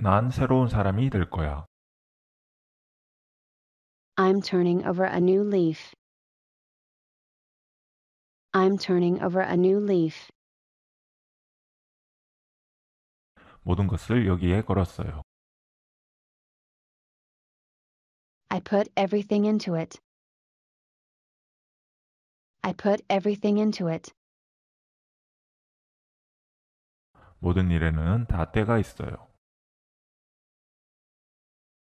난 새로운 사람이 될 거야. I'm turning over a new leaf. I'm turning over a new leaf. 모든 것을 여기에 걸었어요. I put everything into it. I put everything into it. 모든 일에는 다 때가 있어요.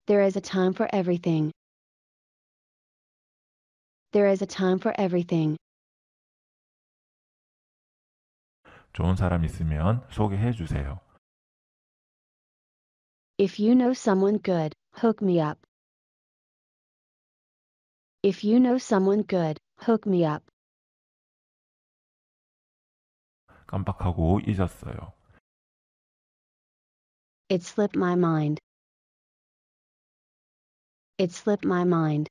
There is a time for everything. There is a time for everything. 좋은 사람 있으면 소개해 주세요. If you know someone good, hook me up. If you know someone good, hook me up. 깜빡하고 잊었어요. It slipped my mind it slipped my mind.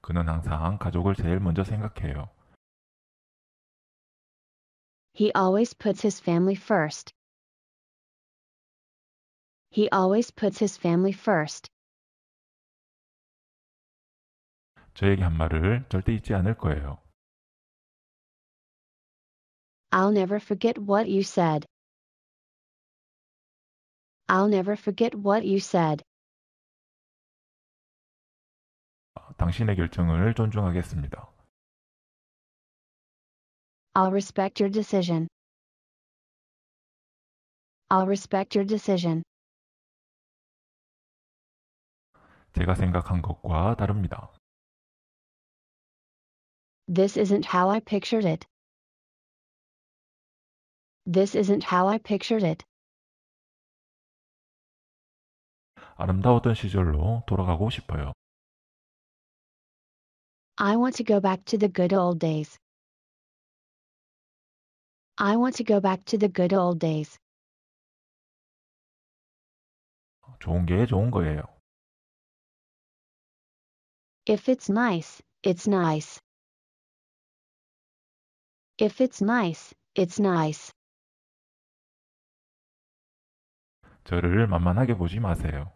그는 항상 가족을 제일 먼저 생각해요. He always puts his family first. He always puts his family first. 저에게 한 말을 절대 잊지 않을 거예요. I'll never forget what you said. I'll never forget what you said. 당신의 결정을 존중하겠습니다. I'll respect your decision. I'll respect your decision. 제가 생각한 것과 다릅니다. This isn't how I pictured it. This isn't how I pictured it. 아름다웠던 시절로 돌아가고 싶어요. I want to go back to the good old days. I want to go back to the good old days. 좋은 게 좋은 거예요. If it's nice, it's nice. If it's nice, it's nice. 저를 만만하게 보지 마세요.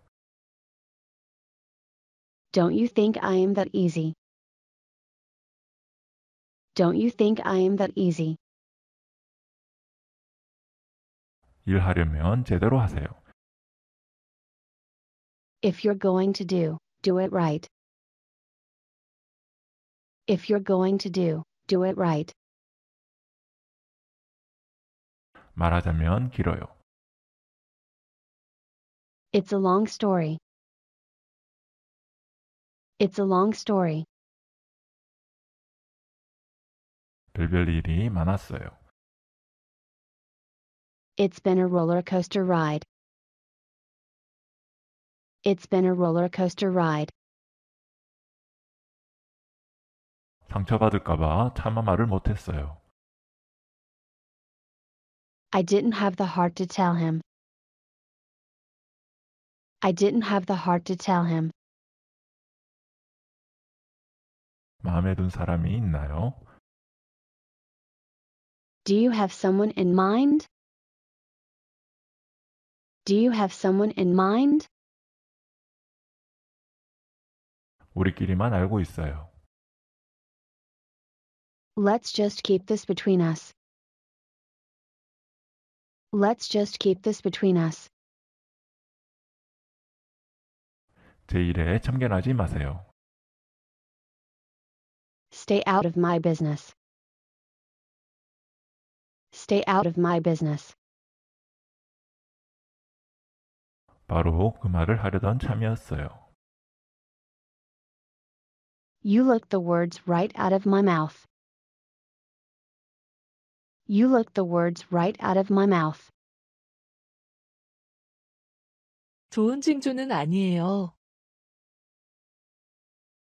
Don't you think I am that easy? Don't you think I am that easy? 일하려면 제대로 하세요. If you're going to do, do it right. If you're going to do, do it right. 말하자면 길어요. It's a long story it's a long story. 별별 일이 많았어요. It's been a roller coaster ride. It's been a roller coaster ride. 차마 말을 I didn't have the heart to tell him. I didn't have the heart to tell him. 마음에 든 사람이 있나요? Do you have someone in mind? Do you have someone in mind? 우리끼리만 알고 있어요. Let's just keep this between us. Let's just keep this between us. 제 일에 참견하지 마세요. Stay out of my business. Stay out of my business. 바로 그 말을 하려던 참이었어요. You looked the words right out of my mouth. You looked the words right out of my mouth. 좋은 징조는 아니에요.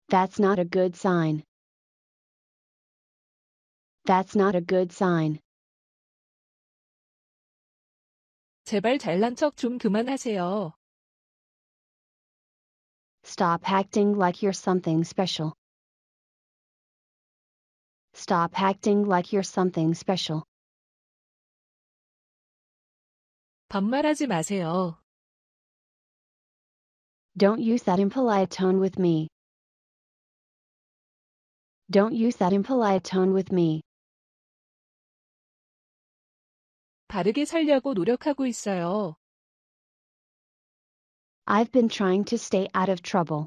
That's not a good sign. That's not a good sign. 제발 잘난 그만하세요. Stop acting like you're something special. Stop acting like you're something special. 반말하지 마세요. Don't use that impolite tone with me. Don't use that impolite tone with me. 바르게 살려고 노력하고 있어요. I've been trying to stay out of trouble.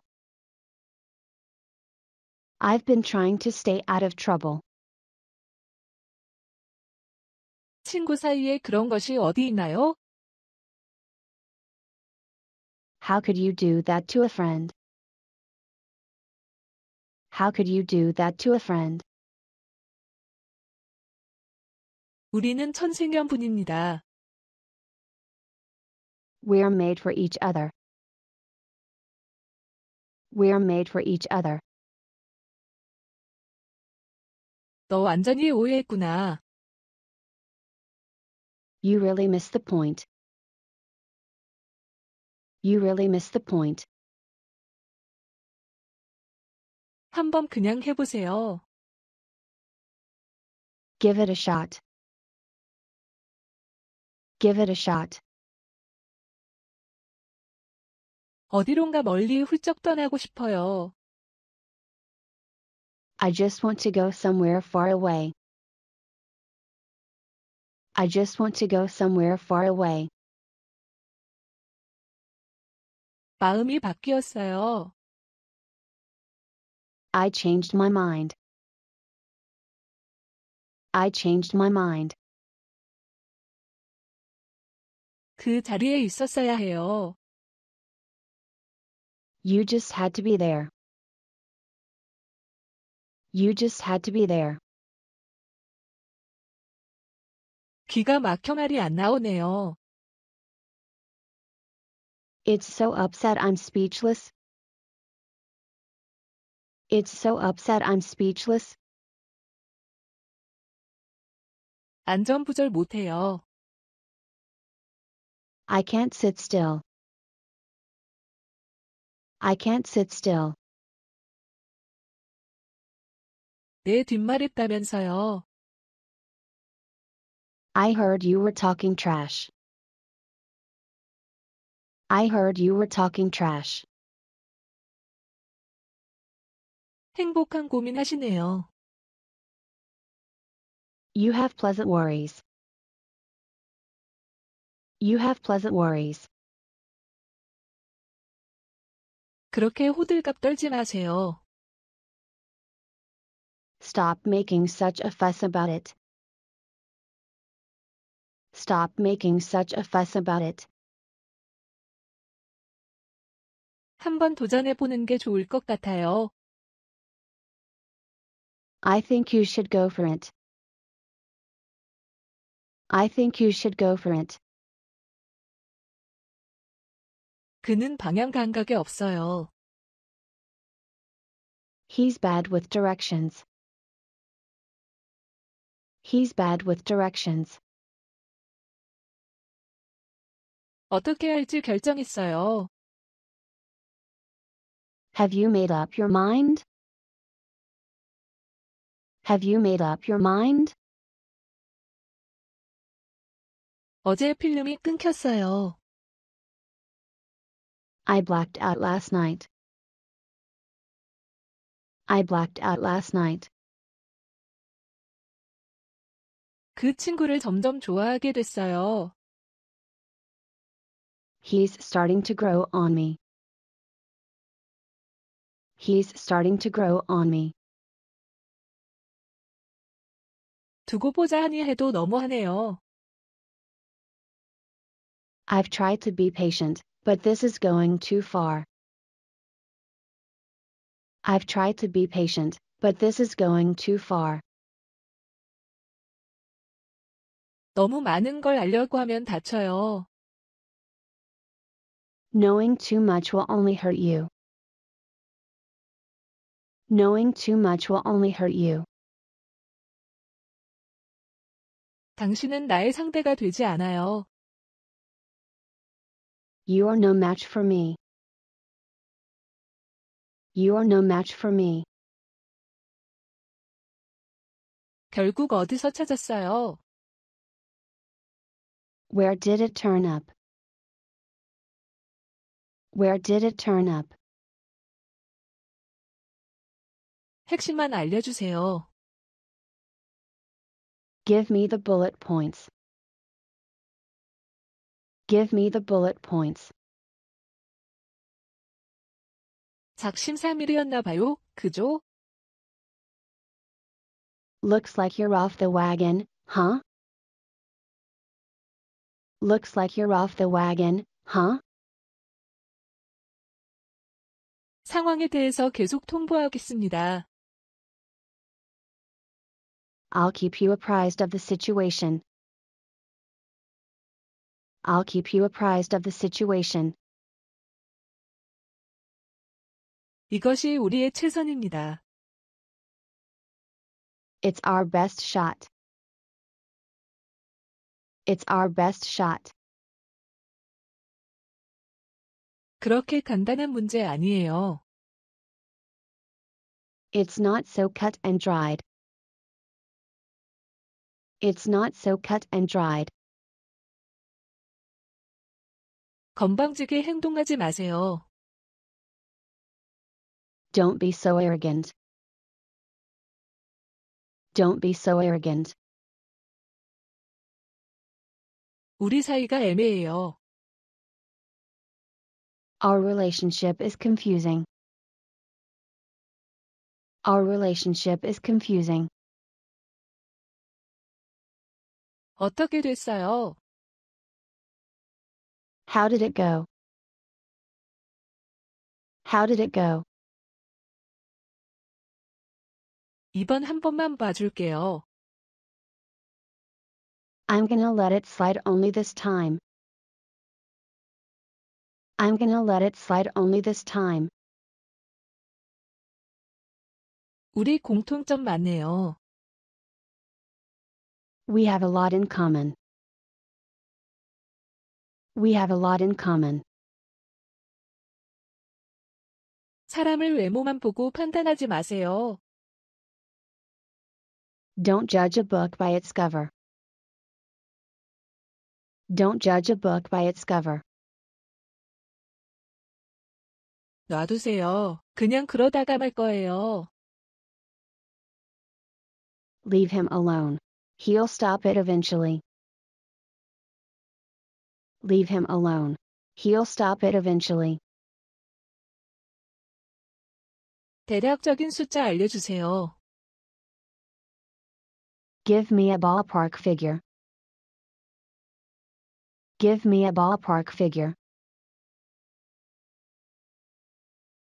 I've been trying to stay out of trouble. 친구 사이에 그런 것이 어디 있나요? How could you do that to a friend? How could you do that to a friend? 우리는 천생연분입니다. We're made for each other. We're made for each other. 너 완전히 오해했구나. You really missed the point. You really missed the point. 한번 그냥 해보세요. Give it a shot give it a shot. 어디론가 멀리 훌쩍 떠나고 싶어요. I just want to go somewhere far away. I just want to go somewhere far away. 마음이 바뀌었어요. I changed my mind. I changed my mind. 그 자리에 있었어야 해요. You just had to be there. You just had to be there. 기가 막혀 말이 안 나오네요. It's so upset I'm speechless. It's so upset I'm speechless. 안전부절 못해요. I can't sit still. I can't sit still. 내 I heard you were talking trash. I heard you were talking trash. 행복한 고민하시네요. You have pleasant worries. You have pleasant worries. 그렇게 호들갑 떨지 마세요. Stop making such a fuss about it. Stop making such a fuss about it. 한번 도전해 보는 게 좋을 것 같아요. I think you should go for it. I think you should go for it. 그는 방향 감각이 없어요. He's bad with directions. He's bad with directions. 어떻게 할지 결정했어요. Have you made up your mind? Have you made up your mind? 어제 필름이 끊겼어요. I blacked out last night. I blacked out last night. 그 친구를 점점 좋아하게 됐어요. He's starting to grow on me. He's starting to grow on me. 두고 보자 하니 해도 너무하네요. I've tried to be patient, but this is going too far. I've tried to be patient, but this is going too far. 너무 많은 걸 알려고 하면 다쳐요. Knowing too much will only hurt you. Knowing too much will only hurt you. 당신은 나의 상대가 되지 않아요. You are no match for me. You are no match for me. 결국 어디서 찾았어요? Where did it turn up? Where did it turn up? 핵심만 알려주세요. Give me the bullet points. Give me the bullet points. 작심삼일이었나 봐요, 그죠? Looks like you're off the wagon, huh? Looks like you're off the wagon, huh? 상황에 대해서 계속 통보하겠습니다. I'll keep you apprised of the situation. I'll keep you apprised of the situation. 이것이 우리의 최선입니다. It's our best shot. It's our best shot. 그렇게 간단한 문제 아니에요. It's not so cut and dried. It's not so cut and dried. 건방지게 행동하지 마세요. Don't be so arrogant. Don't be so arrogant. 우리 사이가 애매해요. Our relationship is confusing. Our relationship is confusing. 어떻게 됐어요? How did it go? How did it go? 이번 한 번만 봐줄게요. I'm gonna let it slide only this time. I'm gonna let it slide only this time. 우리 공통점 많네요. We have a lot in common. We have a lot in common. 사람을 외모만 보고 판단하지 마세요. Don't judge a book by its cover. Don't judge a book by its cover. 놔두세요. 그냥 그러다가 말 거예요. Leave him alone. He'll stop it eventually leave him alone. He'll stop it eventually. 대략적인 숫자 알려주세요. Give me a ballpark figure. Give me a ballpark figure.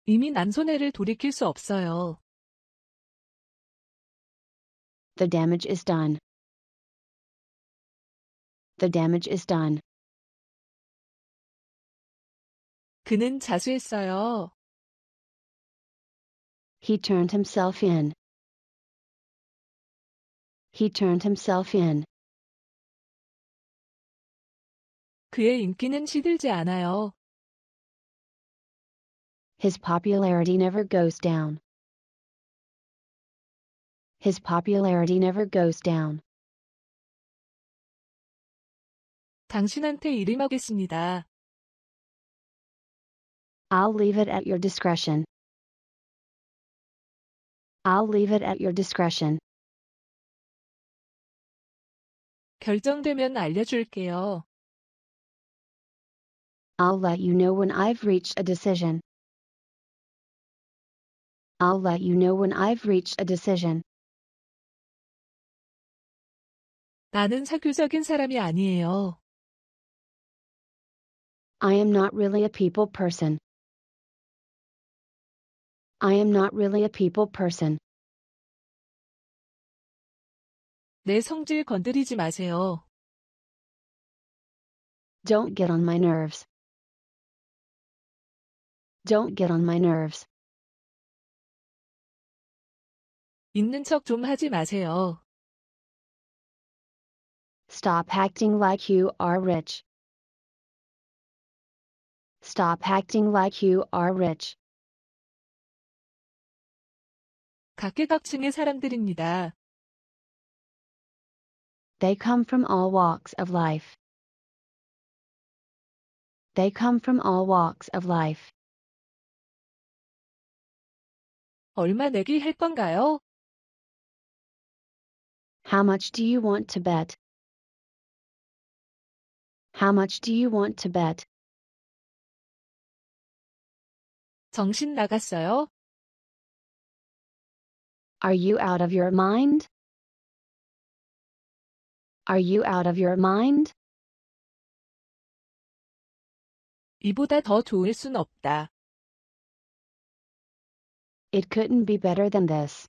이미 난 손해를 돌이킬 수 없어요. The damage is done. The damage is done. 그는 자수했어요. He turned himself in. He turned himself in. 그의 인기는 시들지 않아요. His popularity never goes down. His popularity never goes down. 당신한테 이름하겠습니다. I'll leave it at your discretion. I'll leave it at your discretion. 결정되면 알려줄게요. I'll let you know when I've reached a decision. I'll let you know when I've reached a decision. 나는 사교적인 사람이 아니에요. I am not really a people person. I am not really a people person. 내 성질 건드리지 마세요. Don't get on my nerves. Don't get on my nerves. 있는 하지 마세요. Stop acting like you are rich. Stop acting like you are rich. 각계각층의 사람들입니다. They come from all walks of life. They come from all walks of life. 얼마 내기 할 건가요? How much do you want to bet? How much do you want to bet? 정신 나갔어요? Are you out of your mind? Are you out of your mind? 이보다 더 좋을 순 없다. It couldn't be better than this.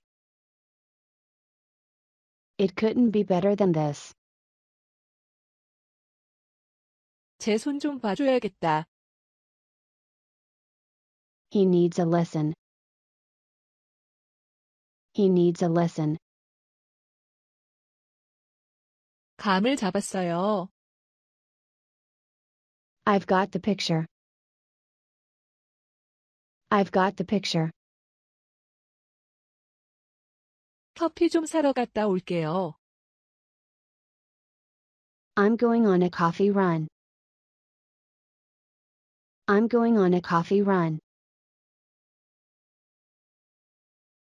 It couldn't be better than this. 봐줘야겠다. He needs a lesson. He needs a lesson. 감을 잡았어요. I've got the picture. I've got the picture. 커피 좀 사러 갔다 올게요. I'm going on a coffee run. I'm going on a coffee run.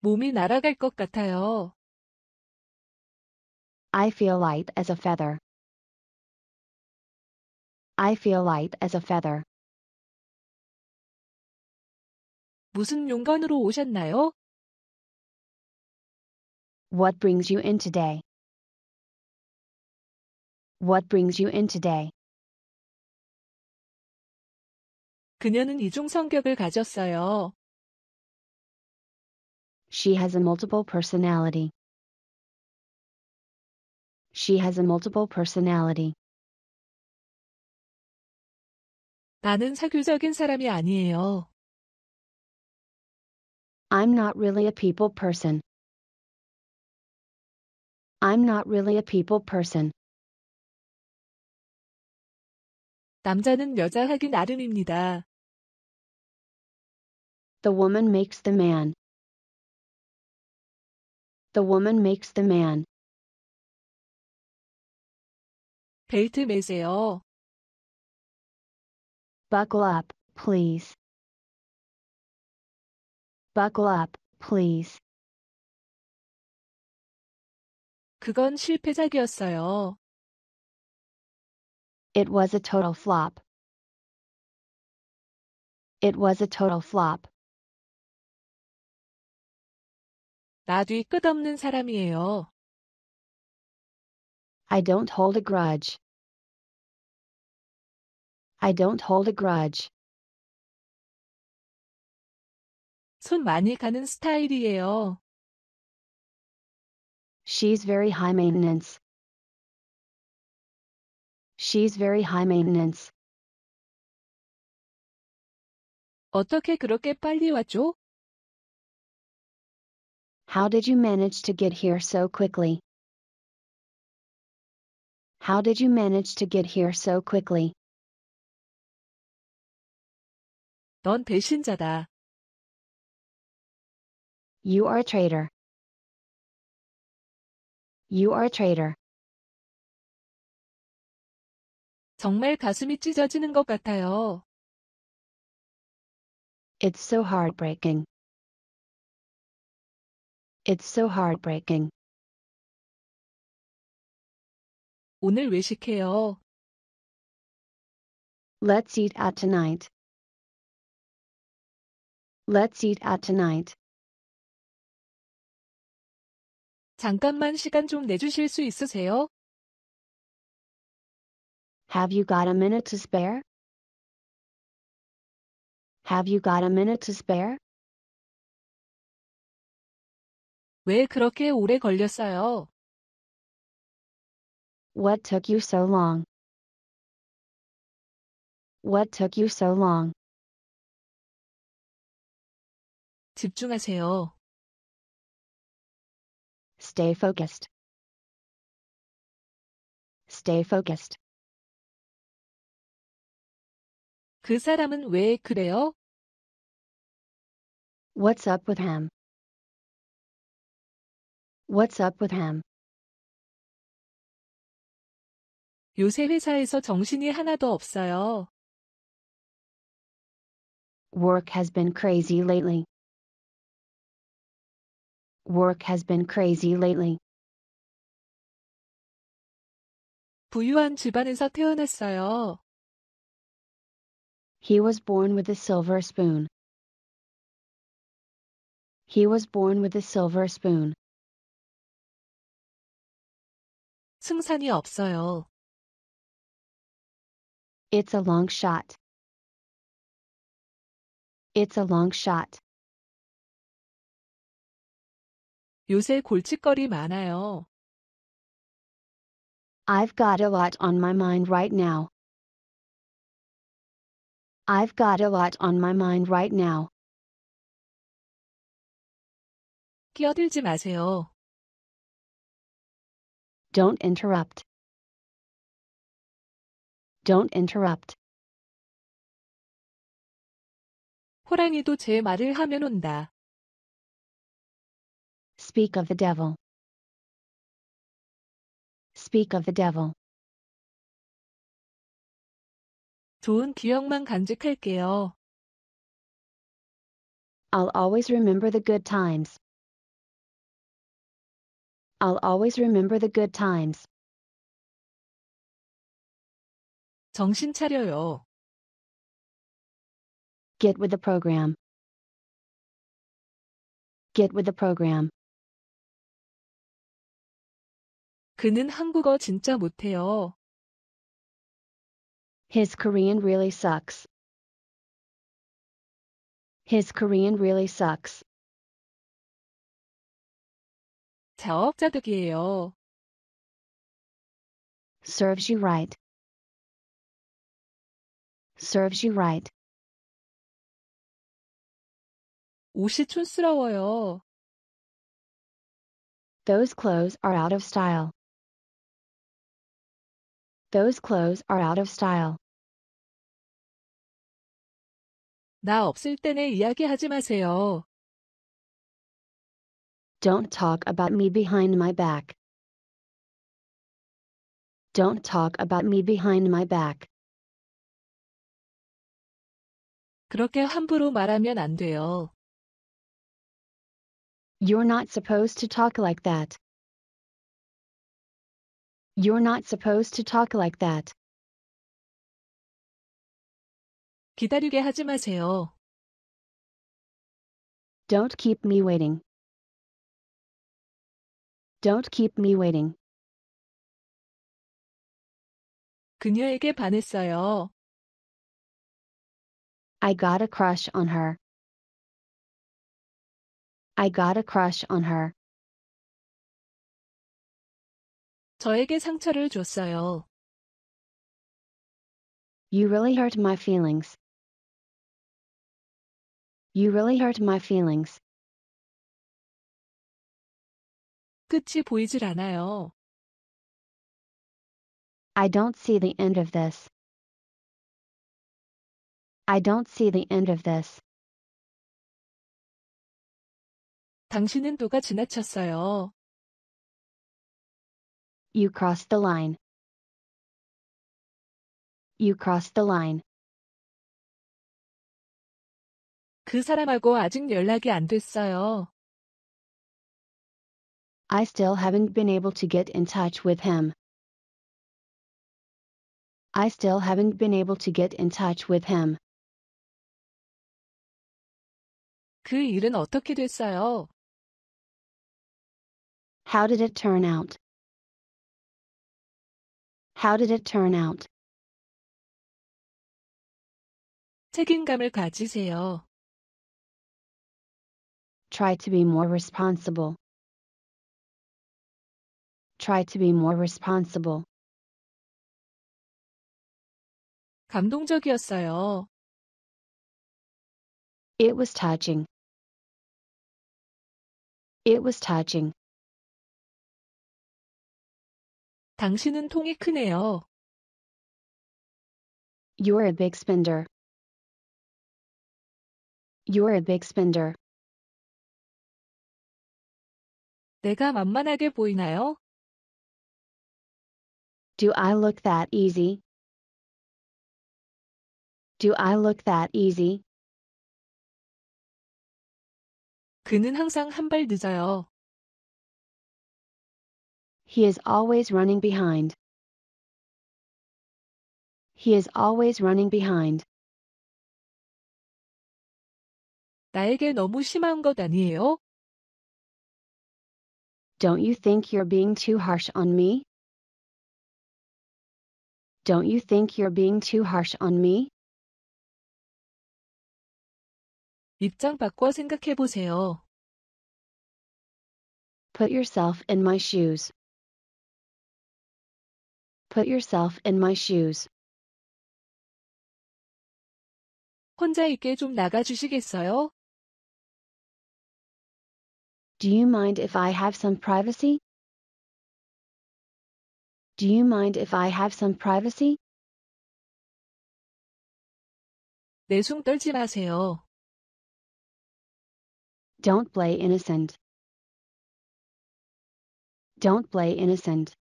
몸이 날아갈 것 같아요. I feel light as a feather. I feel light as a feather. 무슨 용건으로 오셨나요? What brings you in today? What brings you in today? 그녀는 이중 성격을 가졌어요. She has a multiple personality. She has a multiple personality. 나는 사교적인 사람이 아니에요. I'm not really a people person. I'm not really a people person. 남자는 나름입니다. The woman makes the man the woman makes the man. 벨트 매세요. Buckle up, please. Buckle up, please. 그건 실패작이었어요. It was a total flop. It was a total flop. 나뒤 끝없는 사람이에요. I don't hold a grudge. I don't hold a grudge. 손 많이 가는 스타일이에요. She's very high maintenance. She's very high maintenance. 어떻게 그렇게 빨리 왔죠? How did you manage to get here so quickly? How did you manage to get here so quickly? 넌 배신자다. You are a traitor. You are a traitor. 정말 가슴이 찢어지는 것 같아요. It's so heartbreaking. It's so heartbreaking. 오늘 외식해요. Let's eat out tonight. Let's eat out tonight. 잠깐만 시간 좀 내주실 수 있으세요? Have you got a minute to spare? Have you got a minute to spare? 왜 그렇게 오래 걸렸어요? What took you so long? What took you so long? 집중하세요. Stay focused. Stay focused. 그 사람은 왜 그래요? What's up with him? What's up with him? 요새 회사에서 정신이 하나도 없어요. Work has been crazy lately. Work has been crazy lately. 부유한 집안에서 태어났어요. He was born with a silver spoon. He was born with a silver spoon. 승산이 없어요. It's a long shot. It's a long shot. 요새 골칫거리 많아요. I've got a lot on my mind right now. I've got a lot on my mind right now. 끼어들지 마세요. Don't interrupt. Don't interrupt. 호랑이도 제 말을 하면 온다. Speak of the devil. Speak of the devil. 좋은 기억만 간직할게요. I'll always remember the good times. I'll always remember the good times. 정신 차려요. Get with the program. Get with the program. 그는 한국어 진짜 못해요. His Korean really sucks. His Korean really sucks. 자업자득이에요. serves you right. serves you right. 옷이 촌스러워요. Those clothes are out of style. Those clothes are out of style. 나 없을 때네 이야기하지 마세요 don't talk about me behind my back. Don't talk about me behind my back. 그렇게 함부로 말하면 안 돼요. You're not supposed to talk like that. You're not supposed to talk like that. 기다리게 하지 마세요. Don't keep me waiting. Don't keep me waiting. 그녀에게 반했어요. I got a crush on her. I got a crush on her. 저에게 상처를 줬어요. You really hurt my feelings. You really hurt my feelings. 끝이 보이질 않아요. I don't see the end of this. I don't see the end of this. 당신은 도가 지나쳤어요. You crossed the line. You crossed the line. 그 사람하고 아직 연락이 안 됐어요. I still haven't been able to get in touch with him. I still haven't been able to get in touch with him. 그 일은 어떻게 됐어요? How did it turn out? How did it turn out? 책임감을 가지세요. Try to be more responsible try to be more responsible. 감동적이었어요. It was touching. It was touching. 당신은 통이 크네요. You're a big spender. You're a big spender. 내가 만만하게 보이나요? Do I look that easy? Do I look that easy? 그는 항상 늦어요. He is always running behind. He is always running behind. 나에게 너무 심한 것 아니에요? Don't you think you're being too harsh on me? Don't you think you're being too harsh on me? 입장 바꿔 생각해 보세요. Put yourself in my shoes. Put yourself in my shoes. 혼자 있게 좀 나가 주시겠어요? Do you mind if I have some privacy? do you mind if I have some privacy? 내숭 떨지 마세요. Don't play innocent. Don't play innocent.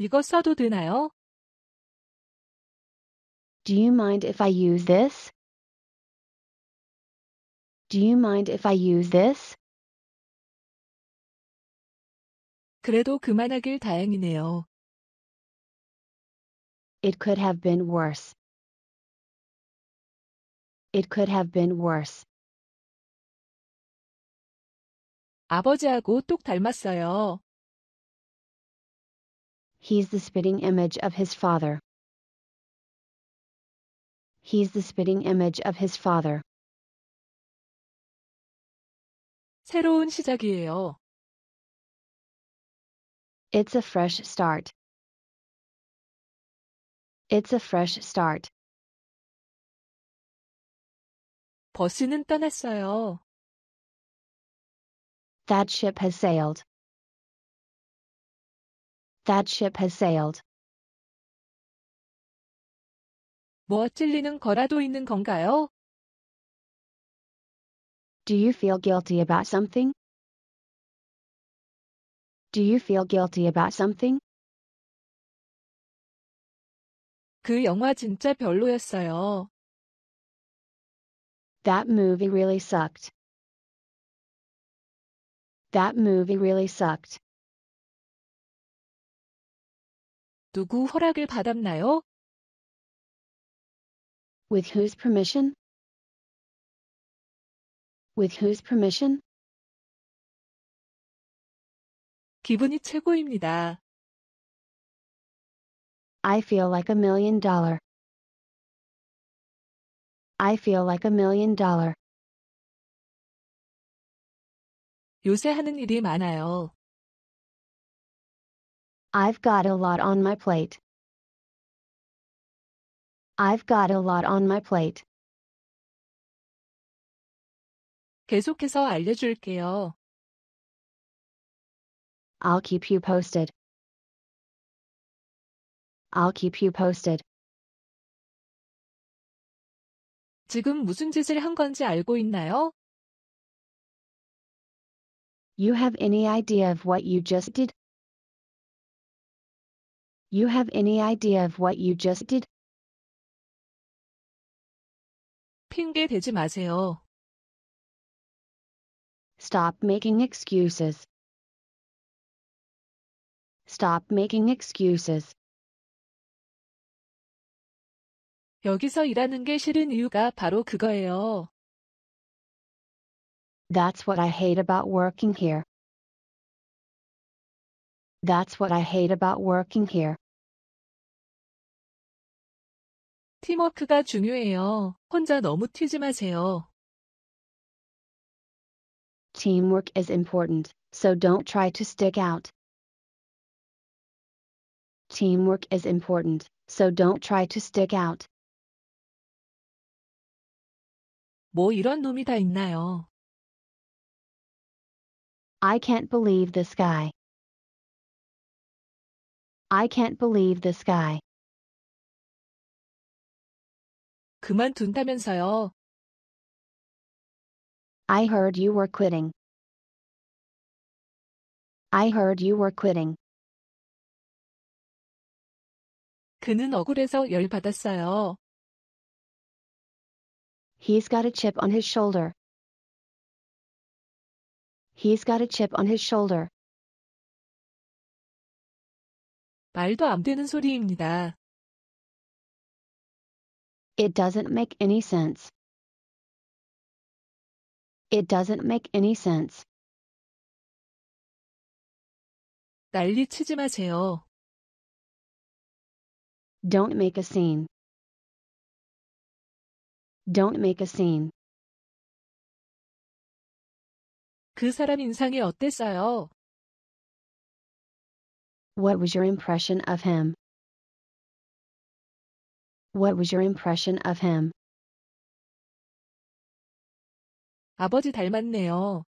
이거 써도 되나요? Do you mind if I use this? Do you mind if I use this? 그래도 그만하길 다행이네요. It could have been worse. It could have been worse. 아버지하고 똑 닮았어요. He's the spitting image of his father. He's the spitting image of his father. 새로운 시작이에요. It's a fresh start. It's a fresh start. 버스는 떠났어요. That ship has sailed. That ship has sailed. 뭐 찔리는 거라도 있는 건가요? Do you feel guilty about something? Do you feel guilty about something? 그 영화 진짜 별로였어요. That movie really sucked. That movie really sucked. 누구 허락을 받았나요? With whose permission? With whose permission? 기분이 최고입니다. I feel like a million dollar. I feel like a million dollar. 요새 하는 일이 많아요. I've got a lot on my plate. I've got a lot on my plate. 계속해서 알려줄게요. I'll keep you posted. I'll keep you posted. 지금 무슨 짓을 한 건지 알고 있나요? You have any idea of what you just did? You have any idea of what you just did? 핑계 대지 마세요. Stop making excuses. Stop making excuses. 여기서 일하는 게 싫은 이유가 바로 그거예요. That's what I hate about working here. That's what I hate about working here. 팀워크가 중요해요. 혼자 너무 튀지 마세요. Teamwork is important, so don't try to stick out. Teamwork is important, so don't try to stick out. 뭐 이런 놈이 다 있나요? I can't believe this guy. I can't believe this guy. 그만둔다면서요. I heard you were quitting. I heard you were quitting. 그는 억울해서 열받았어요. He's got a chip on his shoulder. He's got a chip on his shoulder. 말도 안 되는 소리입니다. It doesn't make any sense. It doesn't make any sense. 난리 치지 마세요. Don't make a scene. Don't make a scene. 그 사람 인상이 어땠어요? What was your impression of him? What was your impression of him? 아버지 닮았네요.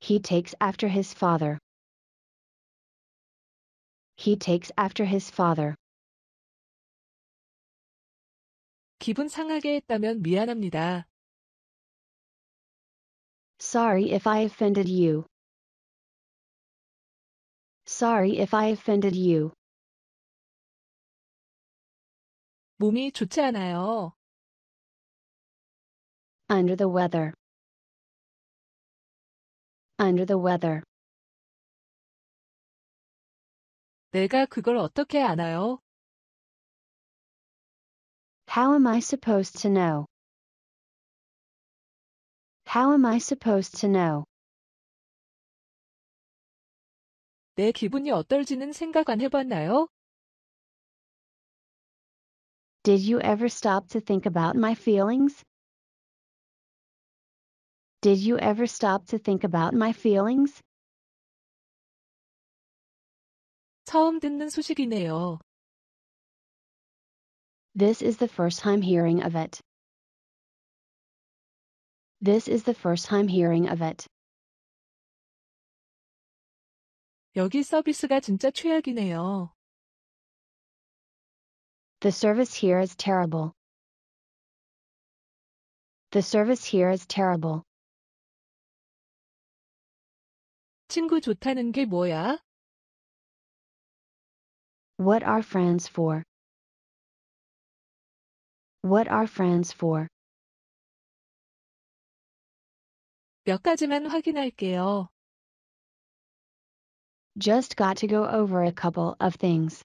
He takes after his father. He takes after his father. 기분 상하게 했다면 미안합니다. Sorry if I offended you. Sorry if I offended you. 몸이 좋지 않아요. Under the weather. Under the weather. 내가 그걸 어떻게 아나요? How am I supposed to know? How am I supposed to know? 내 기분이 어떨지는 생각 안 해봤나요? Did you ever stop to think about my feelings? Did you ever stop to think about my feelings? 처음 듣는 소식이네요. This is the first time hearing of it. This is the first time hearing of it. 여기 서비스가 진짜 최악이네요. The service here is terrible. The service here is terrible. 친구 좋다는 게 뭐야? What are friends for? What are friends for? 몇 가지만 확인할게요. Just got to go over a couple of things.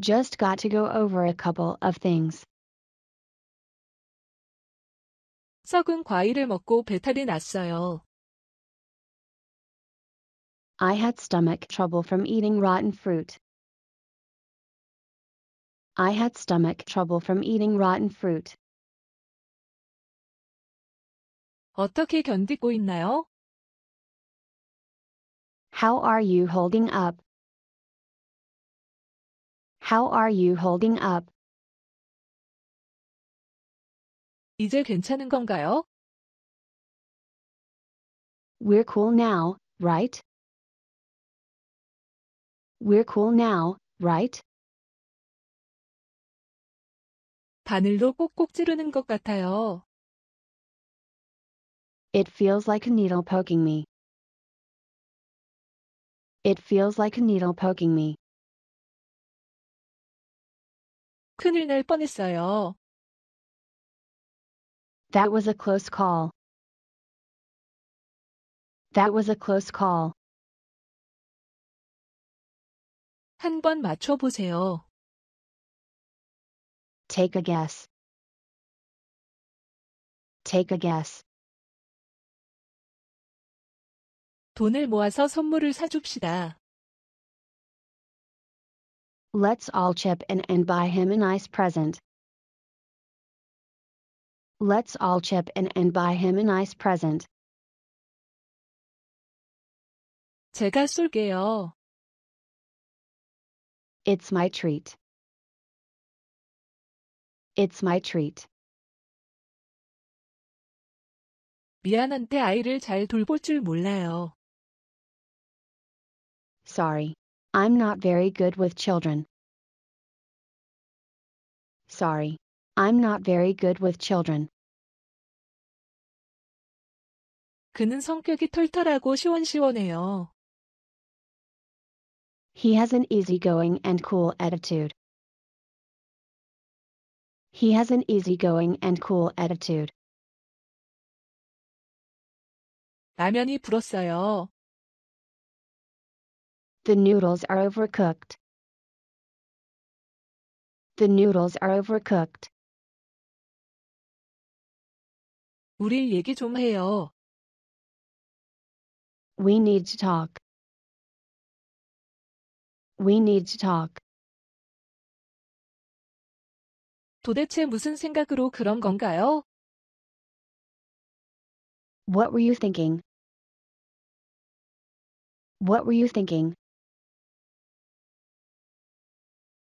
Just got to go over a couple of things. 썩은 과일을 먹고 배탈이 났어요. I had stomach trouble from eating rotten fruit. I had stomach trouble from eating rotten fruit. 어떻게 견디고 있나요? How are you holding up? How are you holding up? 이제 괜찮은 건가요? We're cool now, right? We're cool now, right? 바늘로 꼭꼭 찌르는 것 같아요. It feels like a needle poking me. It feels like a needle poking me. 큰일 날 뻔했어요. That was a close call. That was a close call. 한번 맞춰보세요. Take a guess. Take a guess. 돈을 모아서 선물을 사줍시다. Let's all chip in and buy him a nice present. Let's all chip in and buy him a nice present. 제가 쏠게요. It's my treat. It's my treat. 미안한데 아이를 잘 돌볼 줄 몰라요. Sorry. I'm not very good with children. Sorry. I'm not very good with children. 그는 성격이 털털하고 시원시원해요. He has an easygoing and cool attitude. He has an easygoing and cool attitude. 라면이 불었어요. The noodles are overcooked. The noodles are overcooked. 우리 얘기 좀 해요. We need to talk. We need to talk. 도대체 무슨 생각으로 그런 건가요? What were you thinking? What were you thinking?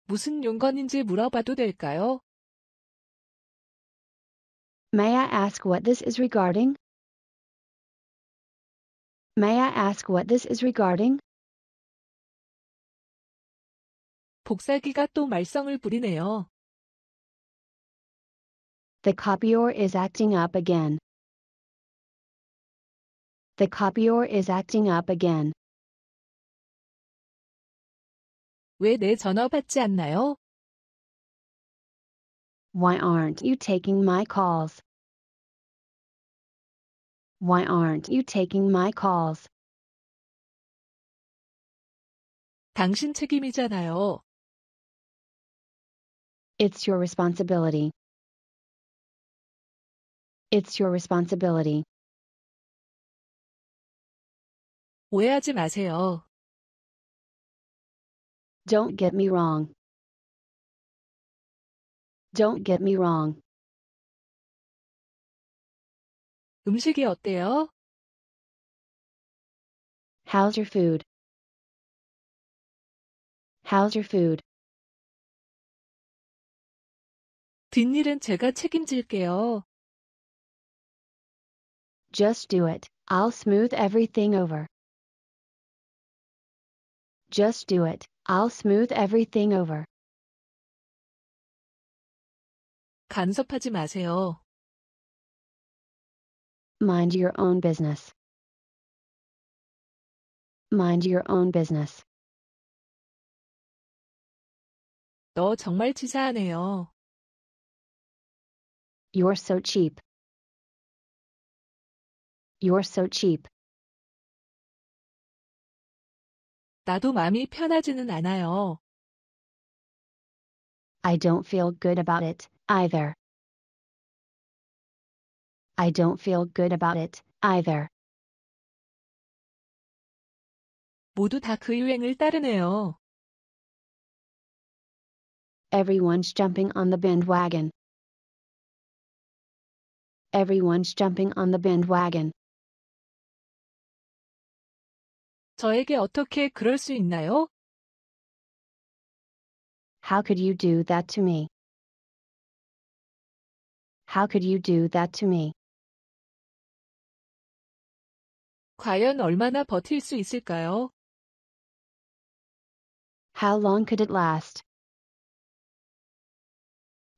무슨 용건인지 물어봐도 될까요? May I ask what this is regarding? May I ask what this is regarding? 복사기가 또 말썽을 부리네요. The copier is acting up again. The copier is acting up again. 왜 전화 받지 않나요? Why aren't you taking my calls? Why aren't you taking my calls? 당신 책임이잖아요. It's your responsibility. It's your responsibility. 오해하지 마세요. Don't get me wrong. Don't get me wrong. 음식이 어때요? How's your food? How's your food? 뒷일은 제가 책임질게요. Just do it. I'll smooth everything over. Just do it. I'll smooth everything over. 간섭하지 마세요. Mind your own business. Mind your own business. 너 정말 치사하네요. You're so cheap. You're so cheap. 나도 마음이 편하지는 않아요. I don't feel good about it, either. I don't feel good about it, either. 모두 다 그 유행을 따르네요. Everyone's jumping on the bandwagon everyone's jumping on the bandwagon. 저에게 어떻게 그럴 수 있나요? How could you do that to me? How could you do that to me? 과연 얼마나 버틸 수 있을까요? How long could it last?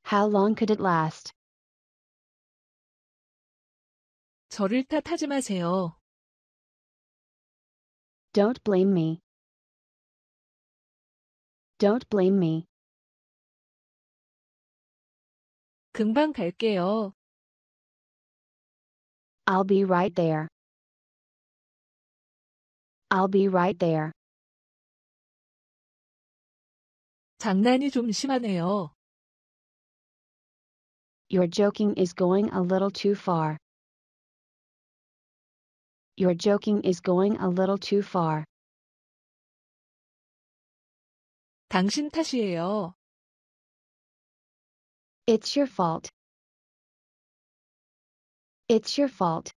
How long could it last? 저를 탓하지 마세요. Don't blame me. Don't blame me. 금방 갈게요. I'll be right there. I'll be right there. 장난이 좀 심하네요. Your joking is going a little too far. Your joking is going a little too far. 당신 탓이에요. It's your fault. It's your fault.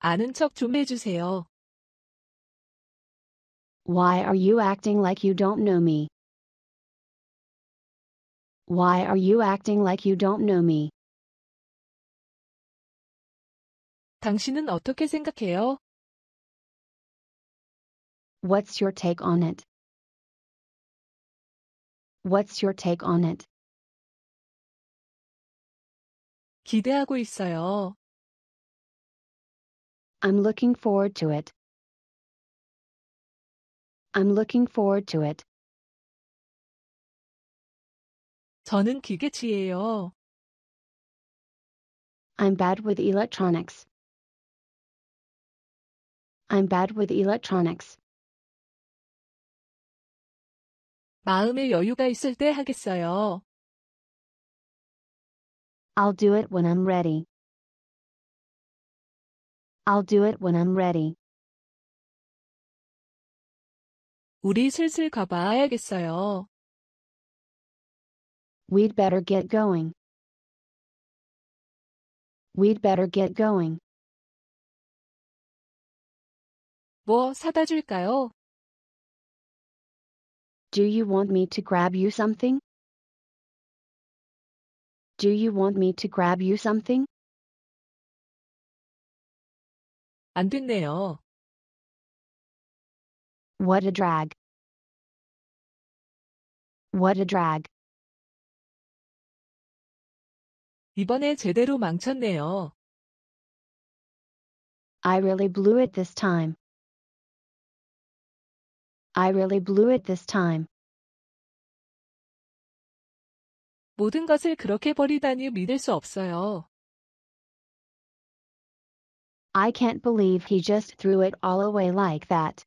아는 척 해주세요. Why are you acting like you don't know me? Why are you acting like you don't know me? 당신은 어떻게 생각해요? What's your take on it? What's your take on it? 기대하고 있어요. I'm looking forward to it. I'm looking forward to it. 저는 기계치예요. I'm bad with electronics. I'm bad with electronics. 마음의 여유가 있을 때 하겠어요. I'll do it when I'm ready. I'll do it when I'm ready. 우리 슬슬 가봐야겠어요. We'd better get going. We'd better get going. 뭐 사다 줄까요? Do you want me to grab you something? Do you want me to grab you something? 안 됐네요. What a drag. What a drag. 이번에 제대로 망쳤네요. I really blew it this time. I really blew it this time. 모든 것을 그렇게 버리다니 믿을 수 없어요. I can't believe he just threw it all away like that.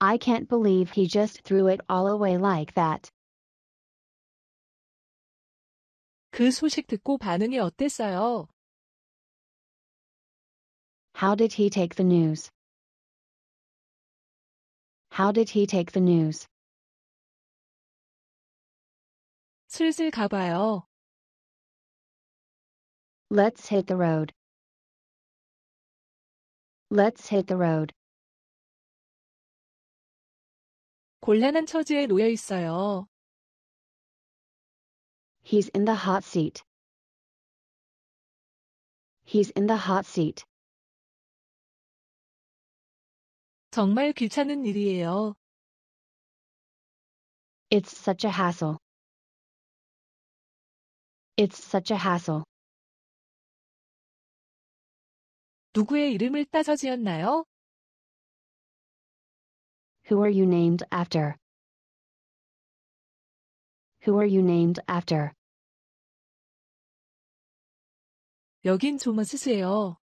I can't believe he just threw it all away like that. 그 소식 듣고 반응이 어땠어요? How did he take the news? How did he take the news? 슬슬 가봐요. Let's hit the road. Let's hit the road. 곤란한 처지에 놓여 있어요. He's in the hot seat. He's in the hot seat. 정말 귀찮은 일이에요. It's such a hassle. It's such a hassle. 누구의 이름을 따져 지었나요? Who are you named after? Who are you named after? 여긴 조마스예요.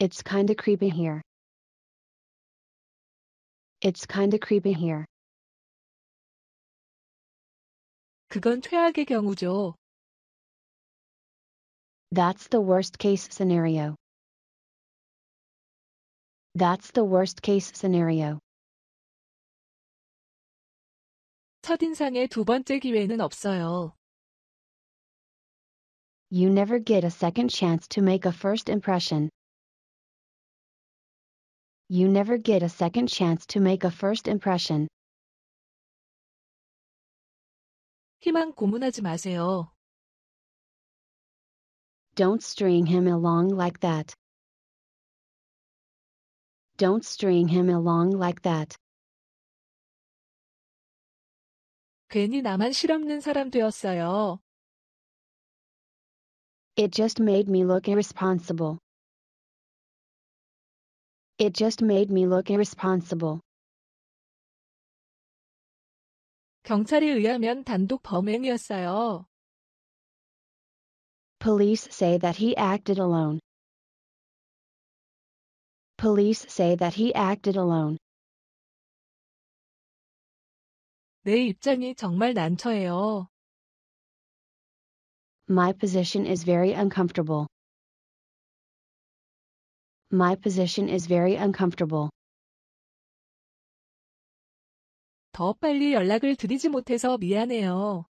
It's kinda creepy here. It's kinda creepy here. 그건 최악의 경우죠. That's the worst case scenario. That's the worst case scenario. 첫인상에 두 번째 기회는 없어요. You never get a second chance to make a first impression you never get a second chance to make a first impression. 희망 고문하지 마세요. Don't string him along like that. Don't string him along like that. 괜히 나만 실없는 사람 되었어요. It just made me look irresponsible. It just made me look irresponsible. 경찰에 의하면 단독 범행이었어요. Police say that he acted alone. Police say that he acted alone. 내 입장이 정말 난처해요. My position is very uncomfortable my position is very uncomfortable. 더 빨리 연락을 드리지 못해서 미안해요.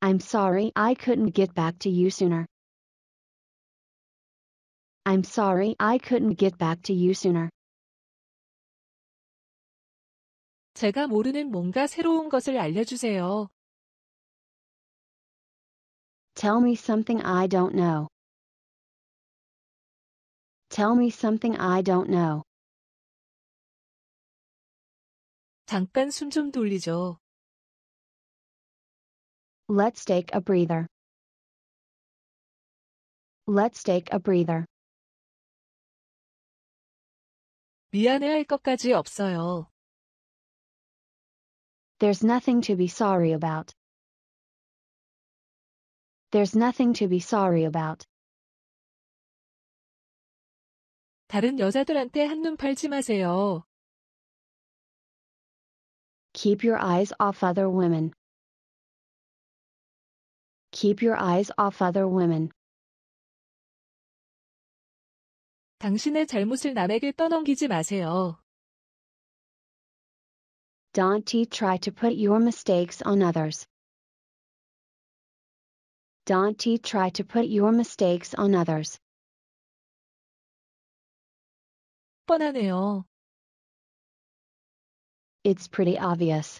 I'm sorry I couldn't get back to you sooner. I'm sorry I couldn't get back to you sooner. 제가 모르는 뭔가 새로운 것을 알려주세요. Tell me something I don't know. Tell me something I don't know. 잠깐 좀 돌리죠. Let's take a breather. Let's take a breather. 미안해할 것까지 없어요. There's nothing to be sorry about. There's nothing to be sorry about. 다른 여자들한테 한눈 팔지 마세요. Keep your eyes off other women. Keep your eyes off other women. 당신의 잘못을 남에게 떠넘기지 마세요. Don't you try to put your mistakes on others. Don't you try to put your mistakes on others. 뻔하네요. It's pretty obvious.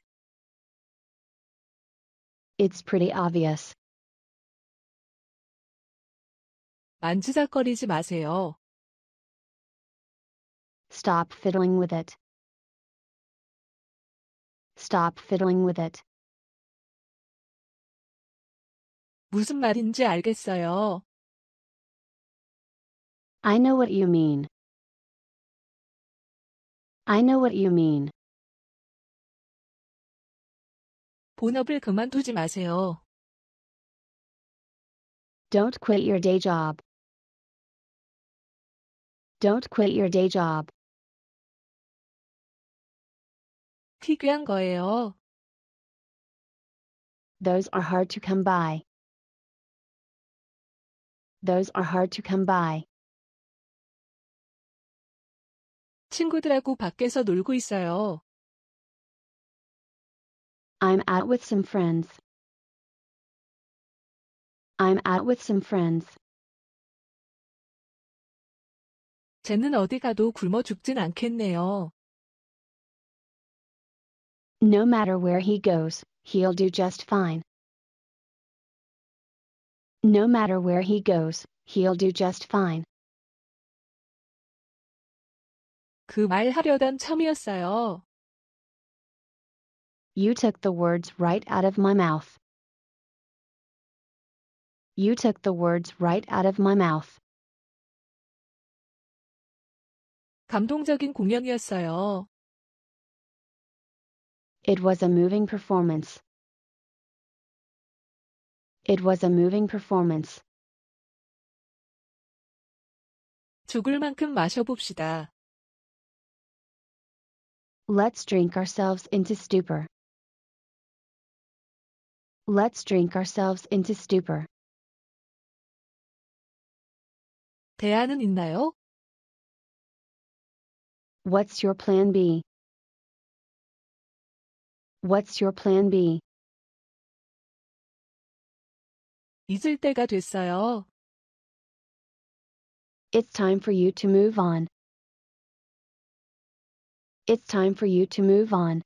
It's pretty obvious. 만지작거리지 마세요. Stop fiddling with it. Stop fiddling with it. 무슨 말인지 알겠어요. I know what you mean. I know what you mean. 본업을 그만두지 마세요. Don't quit your day job. Don't quit your day job. 거예요. Those are hard to come by. Those are hard to come by. 친구들하고 밖에서 놀고 있어요. I'm out with some friends. I'm out with some friends. 쟤는 어디 가도 굶어 죽진 않겠네요. No matter where he goes, he'll do just fine. No matter where he goes, he'll do just fine. 그 말하려던 참이었어요. You took the words right out of my mouth. You took the words right out of my mouth. 감동적인 공연이었어요. It was a moving performance. It was a moving performance. 죽을 만큼 마셔봅시다. Let's drink ourselves into stupor. Let's drink ourselves into stupor. 대안은 있나요? What's your plan B? What's your plan B? 잊을 때가 됐어요. It's time for you to move on it's time for you to move on.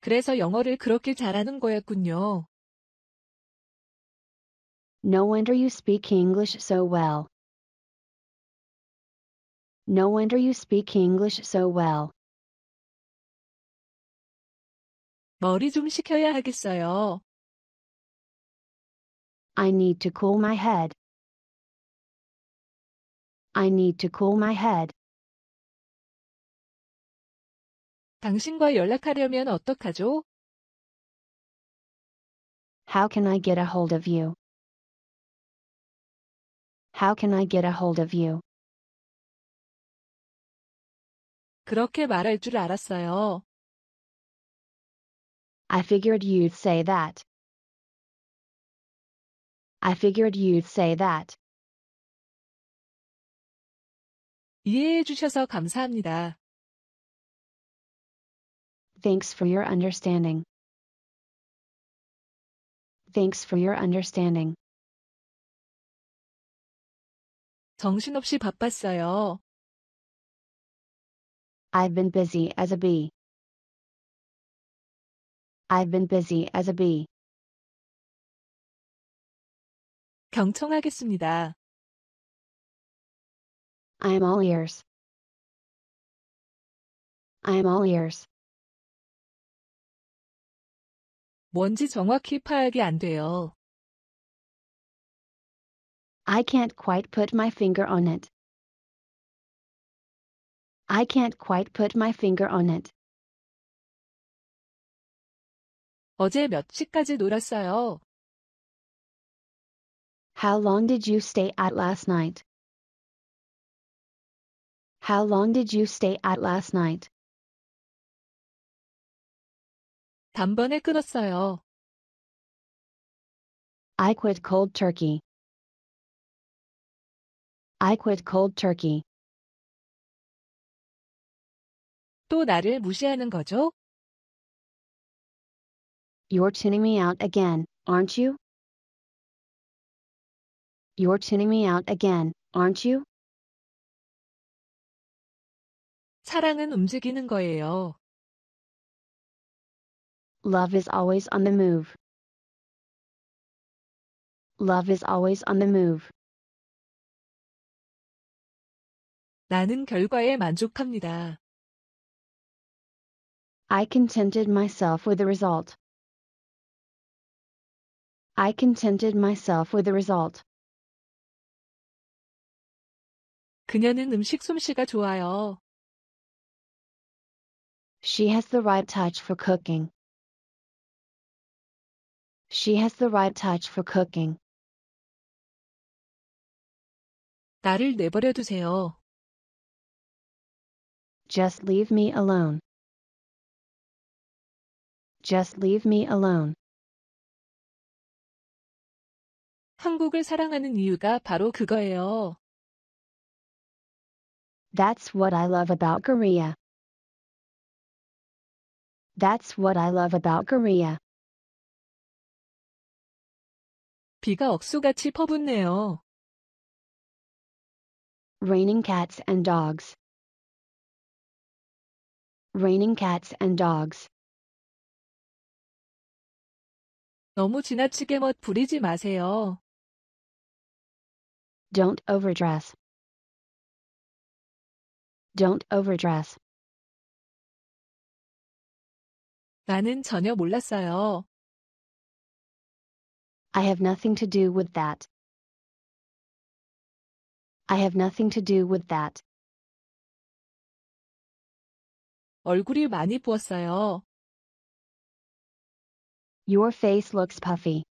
그래서 영어를 그렇게 잘하는 거였군요. No wonder you speak English so well. No wonder you speak English so well. 머리 좀 식혀야 하겠어요. I need to cool my head. I need to cool my head. 당신과 연락하려면 어떡하죠? How can I get a hold of you? How can I get a hold of you? 그렇게 말할 줄 알았어요. I figured you'd say that. I figured you'd say that. 이해해 주셔서 감사합니다. Thanks for your understanding. Thanks for your understanding. 정신없이 바빴어요. I've been busy as a bee. I've been busy as a bee. 경청하겠습니다. I am all ears. I am all ears. 뭔지 정확히 파악이 안 돼요. I can't quite put my finger on it. I can't quite put my finger on it. 어제 몇 시까지 놀았어요? How long did you stay out last night? How long did you stay out last night? 단번에 끊었어요. I quit cold turkey. I quit cold turkey. 또 나를 무시하는 거죠? You're tuning me out again, aren't you? You're tuning me out again, aren't you? 사랑은 움직이는 거예요. Love is always on the move. Love is always on the move. 나는 결과에 만족합니다. I contented myself with the result. I contented myself with the result. 그녀는 음식 솜씨가 좋아요. She has the right touch for cooking she has the right touch for cooking. 나를 내버려 두세요. Just leave me alone. Just leave me alone. 한국을 사랑하는 이유가 바로 그거예요. That's what I love about Korea. That's what I love about Korea. 비가 억수같이 퍼붓네요. raining cats and dogs raining cats and dogs 너무 지나치게 멋 부리지 마세요. don't overdress don't overdress 나는 전혀 몰랐어요. I have nothing to do with that. I have nothing to do with that. 얼굴이 많이 부었어요. Your face looks puffy.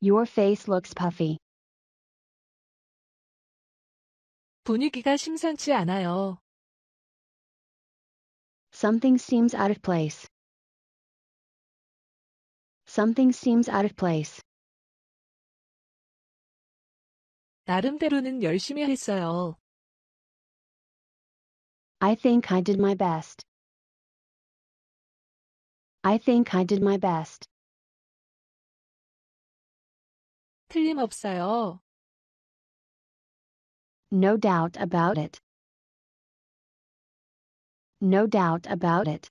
Your face looks puffy. 분위기가 심상치 않아요. Something seems out of place something seems out of place. 나름대로는 열심히 했어요. I think I did my best. I think I did my best. 틀림없어요. No doubt about it. No doubt about it.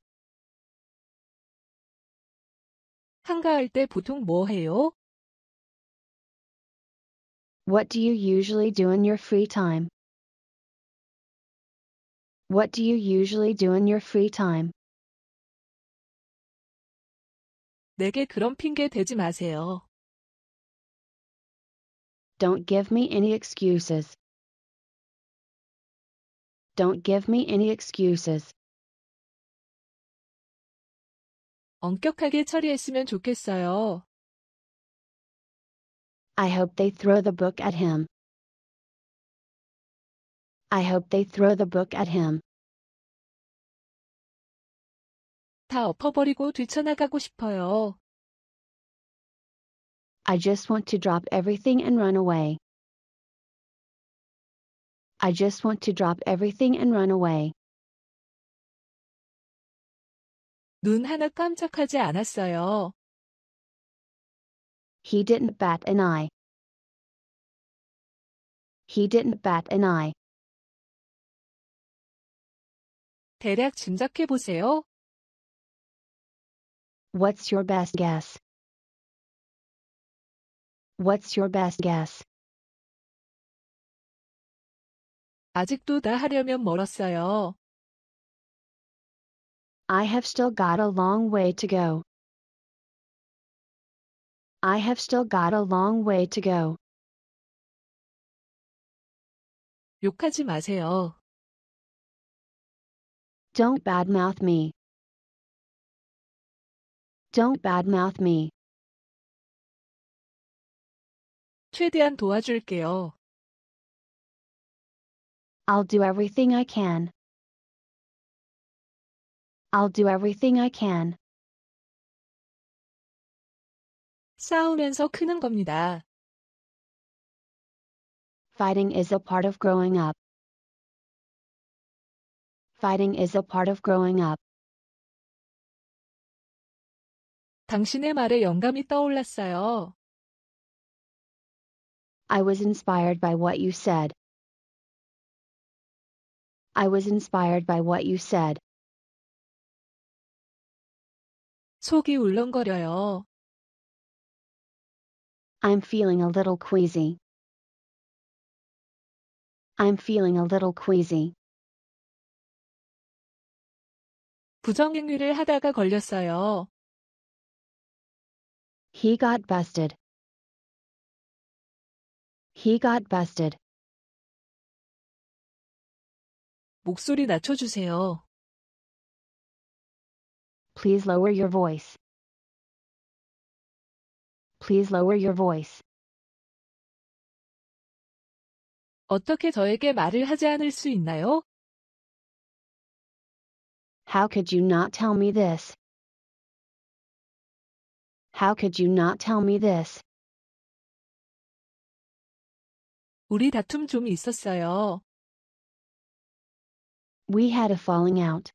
한가할 때 보통 뭐 해요? What do you usually do in your free time? What do you usually do in your free time? 내게 그런 핑계 대지 마세요. Don't give me any excuses. Don't give me any excuses. 엄격하게 처리했으면 좋겠어요. I hope they throw the book at him. I hope they throw the book at him. 다 엎어버리고 뛰쳐나가고 싶어요. I just want to drop everything and run away. I just want to drop everything and run away. 눈 하나 깜짝하지 않았어요. He didn't bat an eye. He didn't bat an eye. 대략 짐작해 보세요. What's your best guess? What's your best guess? 아직도 다 하려면 멀었어요. I have still got a long way to go. I have still got a long way to go. 욕하지 마세요. Don't badmouth me. Don't badmouth me. 최대한 도와줄게요. I'll do everything I can. I'll do everything I can. 싸우면서 크는 겁니다. Fighting is a part of growing up. Fighting is a part of growing up. 당신의 말에 영감이 떠올랐어요. I was inspired by what you said. I was inspired by what you said. 속이 울렁거려요. I'm feeling a little queasy. I'm feeling a little queasy. 부정행위를 하다가 걸렸어요. He got busted. He got busted. 목소리 낮춰주세요. Please lower your voice. Please lower your voice. 어떻게 저에게 말을 하지 않을 수 있나요? How could you not tell me this? How could you not tell me this? 우리 다툼 좀 있었어요. We had a falling out.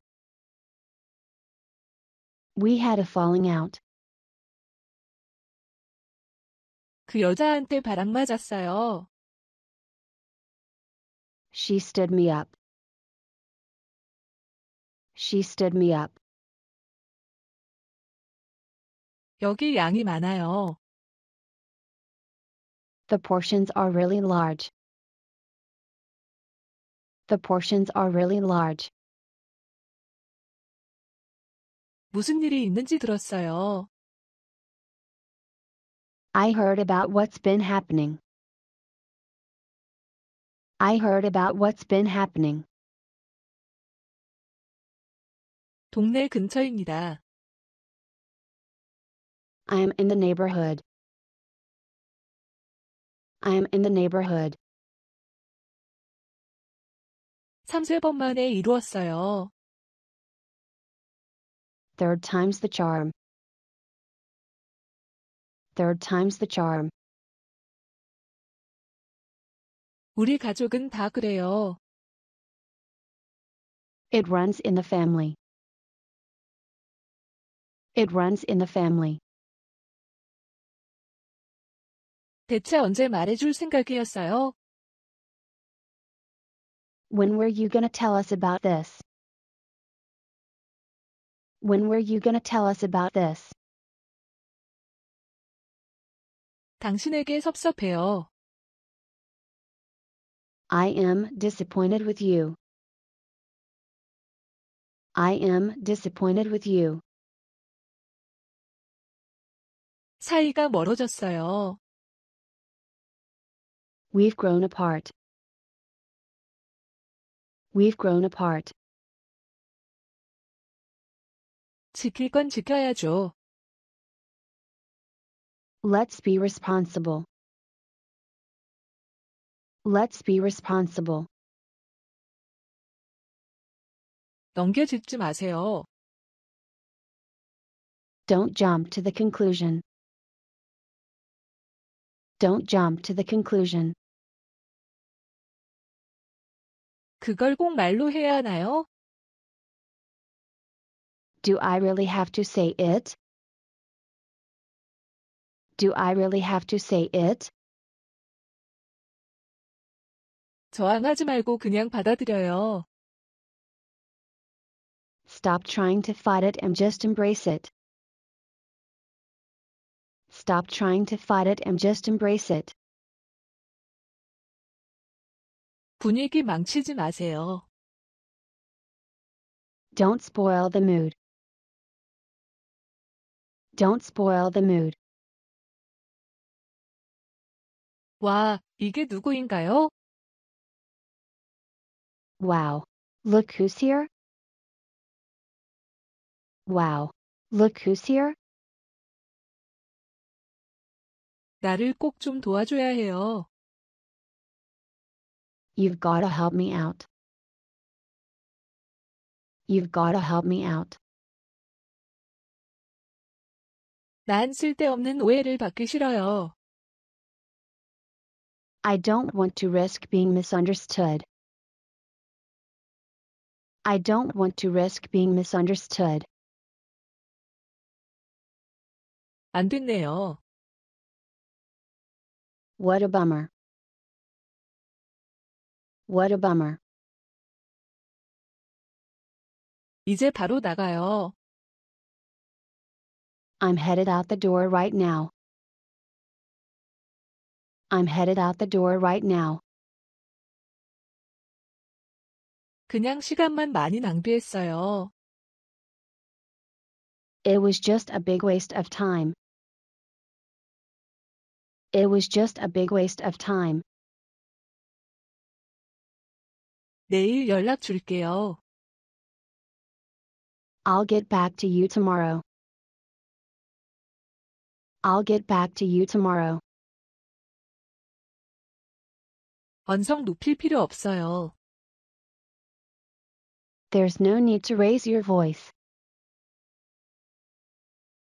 We had a falling out. 그 여자한테 바람 맞았어요. She stood me up. She stood me up. 여기 양이 많아요. The portions are really large. The portions are really large. 무슨 일이 있는지 들었어요. I heard about what's been happening. I heard about what's been happening. 동네 근처입니다. I am in the neighborhood. I am in the neighborhood. 3세번 만에 이루었어요. Third time's the charm. Third time's the charm. 우리 가족은 다 그래요. It runs in the family. It runs in the family. 대체 언제 말해줄 생각이었어요? When were you gonna tell us about this? When were you gonna tell us about this? 당신에게 섭섭해요. I am disappointed with you. I am disappointed with you. 사이가 멀어졌어요. We've grown apart. We've grown apart. 지킬 건 지켜야죠. Let's be responsible. Let's be responsible. 넘겨짚지 마세요. Don't jump to the conclusion. Don't jump to the conclusion. 그걸 꼭 말로 해야 하나요? Do I really have to say it? Do I really have to say it? 저항하지 말고 그냥 받아들여요. Stop trying to fight it and just embrace it. Stop trying to fight it and just embrace it. 분위기 망치지 마세요. Don't spoil the mood. Don't spoil the mood. 와, 이게 누구인가요? Wow. Look who's here. Wow. Look who's here. 나를 좀 도와줘야 해요. You've gotta help me out. You've gotta help me out. 난 쓸데없는 오해를 받기 싫어요. I don't want to risk being misunderstood. I don't want to risk being misunderstood. 안 됐네요. What a bummer. What a bummer. 이제 바로 나가요 i'm headed out the door right now. I'm headed out the door right now. 그냥 시간만 많이 낭비했어요. It was just a big waste of time. It was just a big waste of time. 내일 연락 줄게요. I'll get back to you tomorrow. I'll get back to you tomorrow. 언성 높일 필요 없어요. There's no need to raise your voice.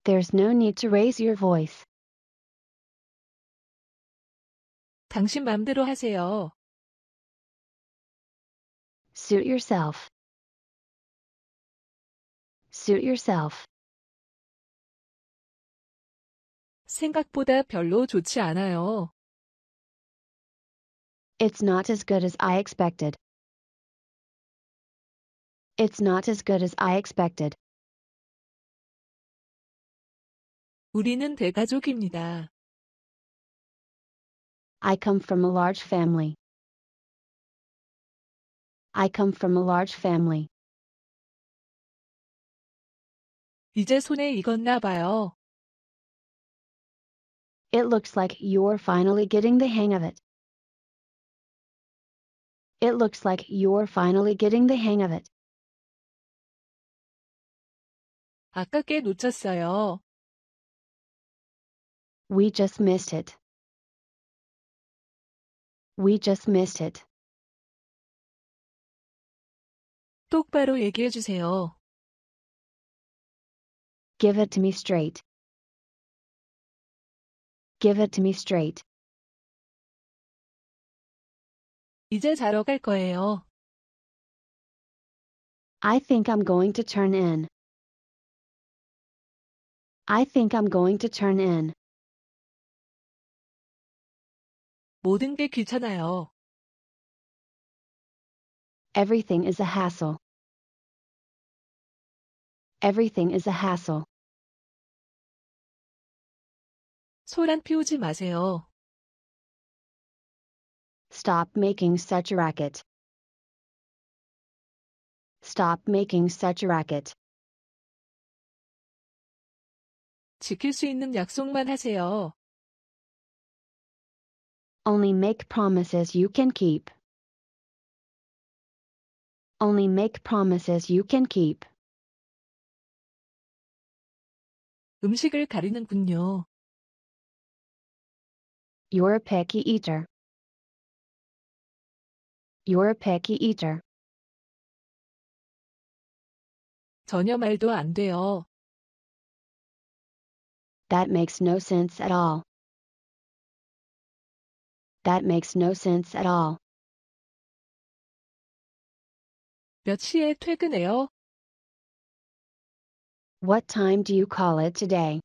There's no need to raise your voice. 당신 맘대로 하세요. Suit yourself. Suit yourself. 생각보다 별로 좋지 않아요. It's not as good as I expected. It's not as good as I expected. 우리는 대가족입니다. I come from a large family. I come from a large family. 이제 손에 익었나 봐요. it looks like you're finally getting the hang of it. It looks like you're finally getting the hang of it. 놓쳤어요. We just missed it. We just missed it. 똑바로 얘기해 주세요. Give it to me straight. Give it to me straight. 이제 자러 갈 거예요. I think I'm going to turn in. I think I'm going to turn in. 모든 게 귀찮아요. Everything is a hassle. Everything is a hassle. 소란 피우지 마세요. Stop making such a racket. Stop making such a racket. 지킬 수 있는 약속만 하세요. Only make promises you can keep. Only make promises you can keep. 음식을 가리는군요. You're a picky eater. You're a picky eater. 전혀 말도 안 돼요. That makes no sense at all. That makes no sense at all. 몇 시에 퇴근해요? What time do you call it today?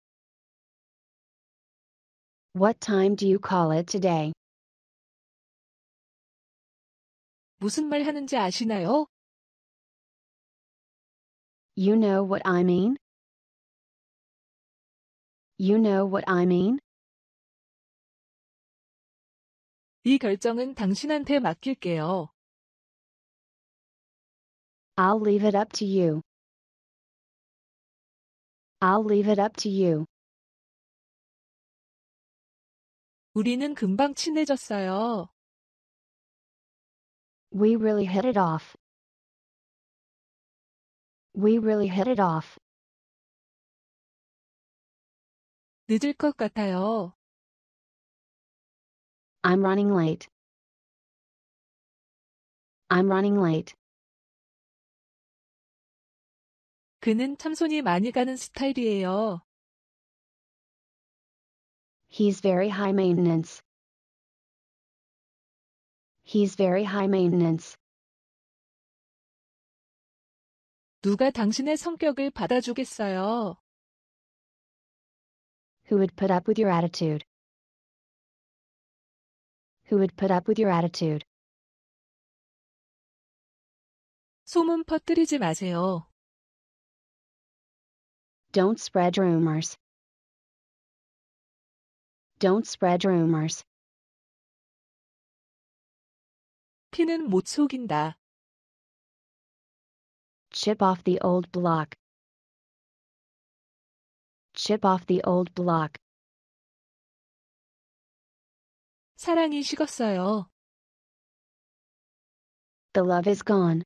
What time do you call it today? 무슨 말 하는지 아시나요? You know what I mean? You know what I mean? 이 결정은 당신한테 맡길게요. I'll leave it up to you. I'll leave it up to you. 우리는 금방 친해졌어요. We really hit it off. We really hit it off. 늦을 것 같아요. I'm running late. I'm running late. 그는 참손이 많이 가는 스타일이에요. He's very high maintenance. He's very high maintenance. 누가 당신의 성격을 받아주겠어요? Who would put up with your attitude? Who would put up with your attitude? 소문 퍼뜨리지 마세요. Don't spread rumors. Don't spread rumors. 피는 못 속인다. Chip off the old block. Chip off the old block. 사랑이 식었어요. The love is gone.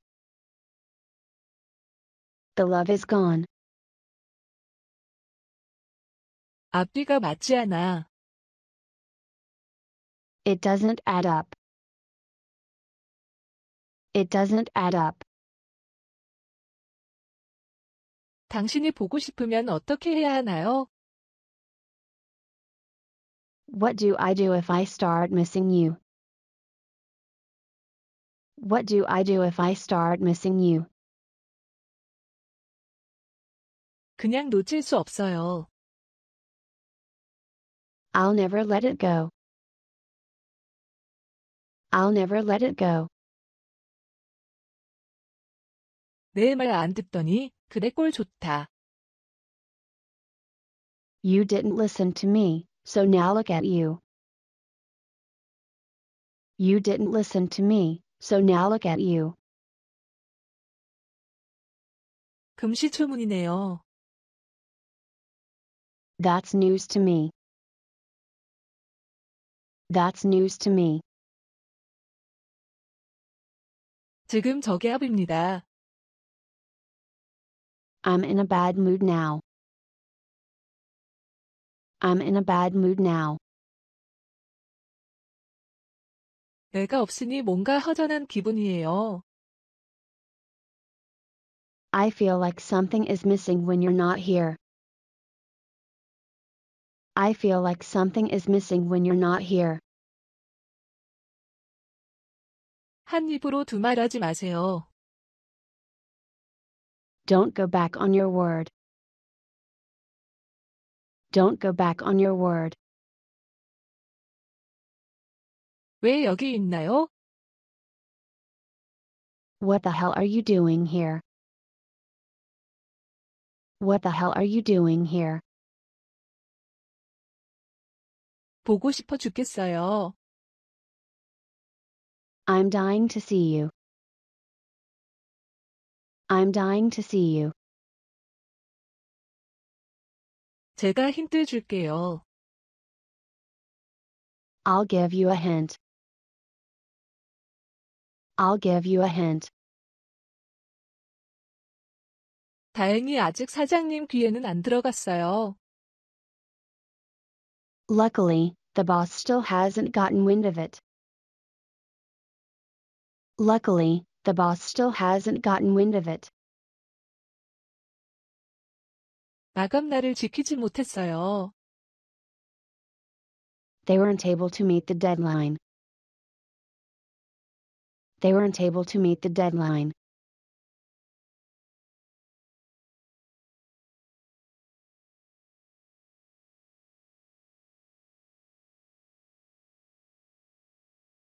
The love is gone. 앞뒤가 맞지 않아. It doesn't add up. It doesn't add up. 당신이 보고 싶으면 어떻게 해야 하나요? What do I do if I start missing you? What do I do if I start missing you? 그냥 놓칠 수 없어요. I'll never let it go. I'll never let it go. 듣더니 그래 꼴 좋다. You didn't listen to me, so now look at you. You didn't listen to me, so now look at you. 금시초문이네요. That's news to me. That's news to me. 지금 저기압입니다. I'm in a bad mood now. I'm in a bad mood now. 내가 없으니 뭔가 허전한 기분이에요. I feel like something is missing when you're not here. I feel like something is missing when you're not here. 한 입으로 두 말하지 마세요. Don't go back on your word. Don't go back on your word. 왜 여기 있나요? What the hell are you doing here? What the hell are you doing here? 보고 싶어 죽겠어요. I'm dying to see you. I'm dying to see you. 제가 힌트 줄게요. I'll give you a hint. I'll give you a hint. 다행히 아직 사장님 귀에는 안 들어갔어요. Luckily, the boss still hasn't gotten wind of it. Luckily, the boss still hasn't gotten wind of it. 마감 날을 지키지 못했어요. They weren't able to meet the deadline. They weren't able to meet the deadline.